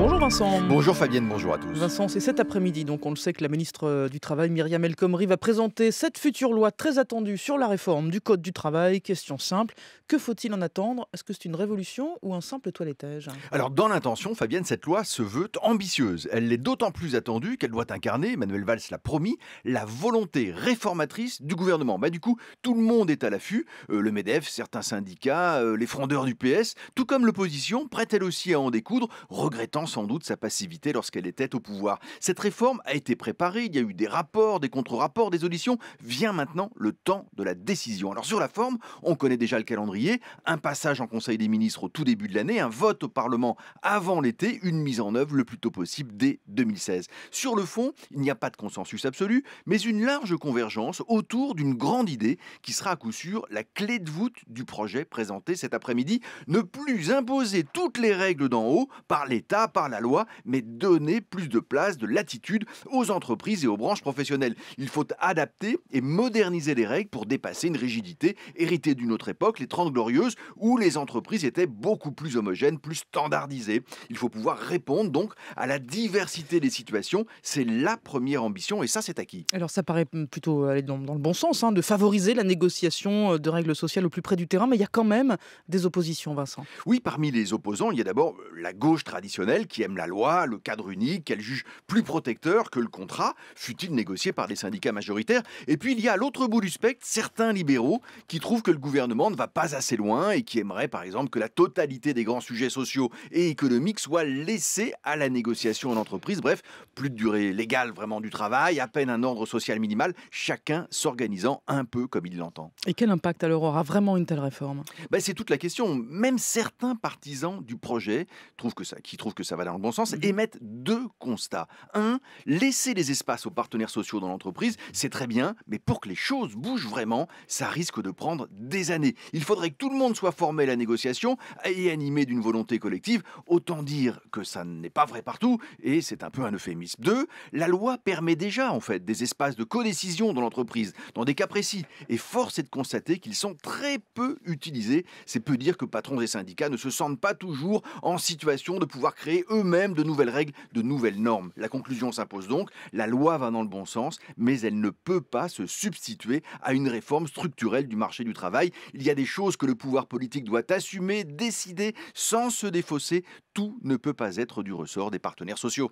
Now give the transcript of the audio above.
Bonjour Vincent. Bonjour Fabienne, bonjour à tous. Vincent, c'est cet après-midi, donc on le sait que la ministre euh, du Travail, Myriam El Khomri, va présenter cette future loi très attendue sur la réforme du Code du travail. Question simple, que faut-il en attendre Est-ce que c'est une révolution ou un simple toilettage Alors dans l'intention, Fabienne, cette loi se veut ambitieuse. Elle l'est d'autant plus attendue qu'elle doit incarner, Manuel Valls l'a promis, la volonté réformatrice du gouvernement. Bah, du coup, tout le monde est à l'affût, euh, le MEDEF, certains syndicats, euh, les frondeurs du PS, tout comme l'opposition, prête elle aussi à en découdre, regrettant sans doute sa passivité lorsqu'elle était au pouvoir. Cette réforme a été préparée, il y a eu des rapports, des contre-rapports, des auditions. Vient maintenant le temps de la décision. Alors sur la forme, on connaît déjà le calendrier, un passage en Conseil des ministres au tout début de l'année, un vote au Parlement avant l'été, une mise en œuvre le plus tôt possible dès 2016. Sur le fond, il n'y a pas de consensus absolu, mais une large convergence autour d'une grande idée qui sera à coup sûr la clé de voûte du projet présenté cet après-midi. Ne plus imposer toutes les règles d'en haut par l'État, par la loi, mais donner plus de place, de latitude aux entreprises et aux branches professionnelles. Il faut adapter et moderniser les règles pour dépasser une rigidité héritée d'une autre époque, les 30 glorieuses, où les entreprises étaient beaucoup plus homogènes, plus standardisées. Il faut pouvoir répondre donc à la diversité des situations. C'est la première ambition et ça c'est acquis. Alors ça paraît plutôt aller dans, le bon sens, hein, de favoriser la négociation euh, de règles sociales au plus près du terrain, mais il y a quand même des oppositions, Vincent. Oui, parmi les opposants, il y a d'abord euh, la gauche traditionnelle qui aiment la loi, le cadre unique, qu'elle juge plus protecteur que le contrat, fut-il négocié par des syndicats majoritaires. Et puis il y a à l'autre bout du spectre certains libéraux qui trouvent que le gouvernement ne va pas assez loin et qui aimeraient par exemple que la totalité des grands sujets sociaux et économiques soit laissée à la négociation en entreprise. Bref, plus de durée légale vraiment du travail, à peine un ordre social minimal, chacun s'organisant un peu comme il l'entend. Et quel impact alors aura vraiment une telle réforme ben, C'est toute la question. Même certains partisans du projet trouvent que ça, qui trouvent que ça ça va dans le bon sens, mmh mettre deux constats. Un, laisser les espaces aux partenaires sociaux dans l'entreprise, c'est très bien, mais pour que les choses bougent vraiment, ça risque de prendre des années. Il faudrait que tout le monde soit formé à la négociation et animé d'une volonté collective. Autant dire que ça n'est pas vrai partout, et c'est un peu un euphémisme. Deux, la loi permet déjà en fait des espaces de codécision dans l'entreprise, dans des cas précis, et force est de constater qu'ils sont très peu utilisés. C'est peu dire que patrons et syndicats ne se sentent pas toujours en situation de pouvoir créer eux-mêmes de nouvelles règles, de nouvelles normes. La conclusion s'impose donc, la loi va dans le bon sens, mais elle ne peut pas se substituer à une réforme structurelle du marché du travail. Il y a des choses que le pouvoir politique doit assumer, décider, sans se défausser. Tout ne peut pas être du ressort des partenaires sociaux.